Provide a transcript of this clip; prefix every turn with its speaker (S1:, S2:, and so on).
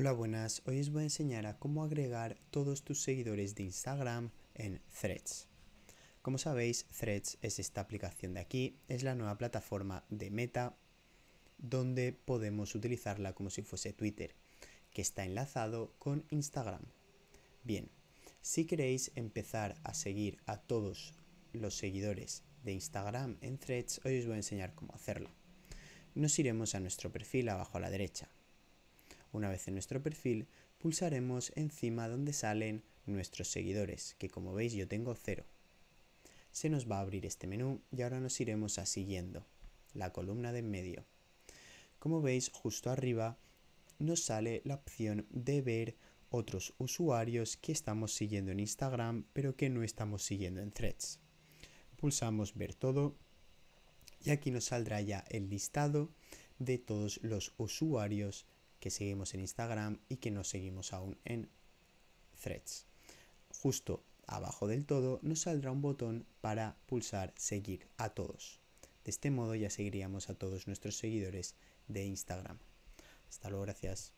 S1: Hola buenas, hoy os voy a enseñar a cómo agregar todos tus seguidores de Instagram en Threads. Como sabéis, Threads es esta aplicación de aquí, es la nueva plataforma de Meta donde podemos utilizarla como si fuese Twitter, que está enlazado con Instagram. Bien, si queréis empezar a seguir a todos los seguidores de Instagram en Threads, hoy os voy a enseñar cómo hacerlo. Nos iremos a nuestro perfil abajo a la derecha una vez en nuestro perfil, pulsaremos encima donde salen nuestros seguidores, que como veis yo tengo cero. Se nos va a abrir este menú y ahora nos iremos a siguiendo, la columna de en medio. Como veis, justo arriba nos sale la opción de ver otros usuarios que estamos siguiendo en Instagram, pero que no estamos siguiendo en Threads. Pulsamos ver todo y aquí nos saldrá ya el listado de todos los usuarios que seguimos en Instagram y que no seguimos aún en Threads. Justo abajo del todo nos saldrá un botón para pulsar seguir a todos. De este modo ya seguiríamos a todos nuestros seguidores de Instagram. Hasta luego, gracias.